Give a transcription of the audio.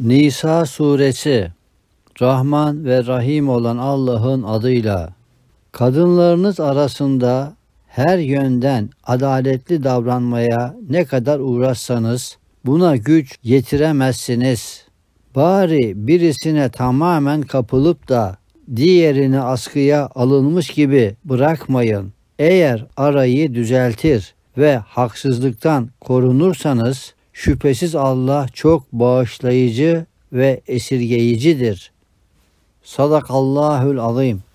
Nisa suresi Rahman ve Rahim olan Allah'ın adıyla kadınlarınız arasında her yönden adaletli davranmaya ne kadar uğraşsanız buna güç yetiremezsiniz. Bari birisine tamamen kapılıp da diğerini askıya alınmış gibi bırakmayın. Eğer arayı düzeltir ve haksızlıktan korunursanız Şüphesiz Allah çok bağışlayıcı ve esirgeyicidir. Sadakallahül azim.